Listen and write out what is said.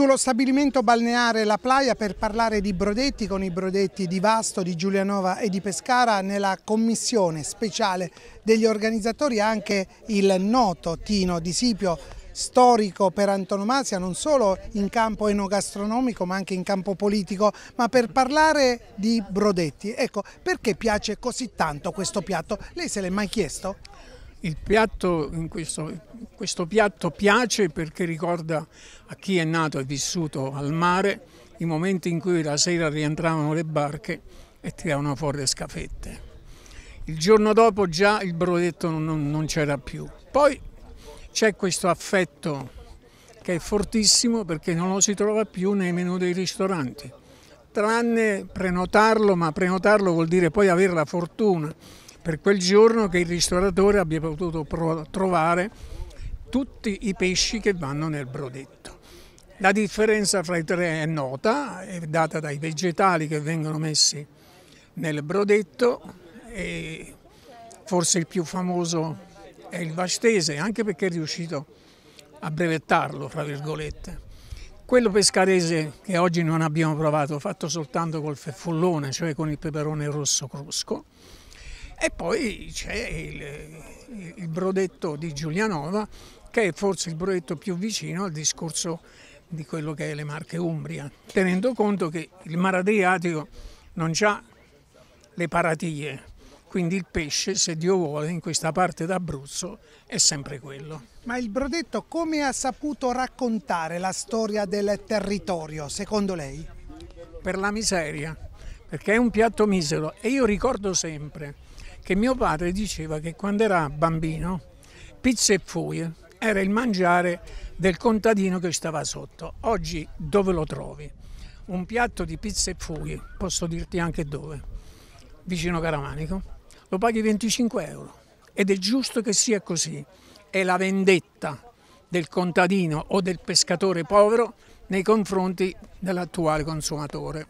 sullo stabilimento balneare La Playa per parlare di brodetti con i brodetti di Vasto, di Giulianova e di Pescara nella commissione speciale degli organizzatori anche il noto Tino Di Sipio storico per antonomasia non solo in campo enogastronomico ma anche in campo politico, ma per parlare di brodetti. Ecco, perché piace così tanto questo piatto? Lei se l'è mai chiesto? piatto, questo, questo piatto piace perché ricorda a chi è nato e vissuto al mare i momenti in cui la sera rientravano le barche e tiravano fuori le scafette. Il giorno dopo già il brodetto non, non c'era più. Poi c'è questo affetto che è fortissimo perché non lo si trova più nei menu dei ristoranti, tranne prenotarlo, ma prenotarlo vuol dire poi avere la fortuna per quel giorno che il ristoratore abbia potuto trovare tutti i pesci che vanno nel brodetto. La differenza fra i tre è nota, è data dai vegetali che vengono messi nel brodetto e forse il più famoso è il vastese, anche perché è riuscito a brevettarlo, fra virgolette. Quello pescarese che oggi non abbiamo provato, fatto soltanto col feffollone, cioè con il peperone rosso crusco, e poi c'è il, il brodetto di Giulianova che è forse il brodetto più vicino al discorso di quello che è le Marche Umbria, tenendo conto che il mare Adriatico non ha le paratie, quindi il pesce, se Dio vuole, in questa parte d'Abruzzo è sempre quello. Ma il Brodetto come ha saputo raccontare la storia del territorio, secondo lei? Per la miseria, perché è un piatto misero e io ricordo sempre che mio padre diceva che quando era bambino pizza e fuie era il mangiare del contadino che stava sotto. Oggi dove lo trovi? Un piatto di pizza e fuie, posso dirti anche dove, vicino Caramanico, lo paghi 25 euro ed è giusto che sia così. È la vendetta del contadino o del pescatore povero nei confronti dell'attuale consumatore.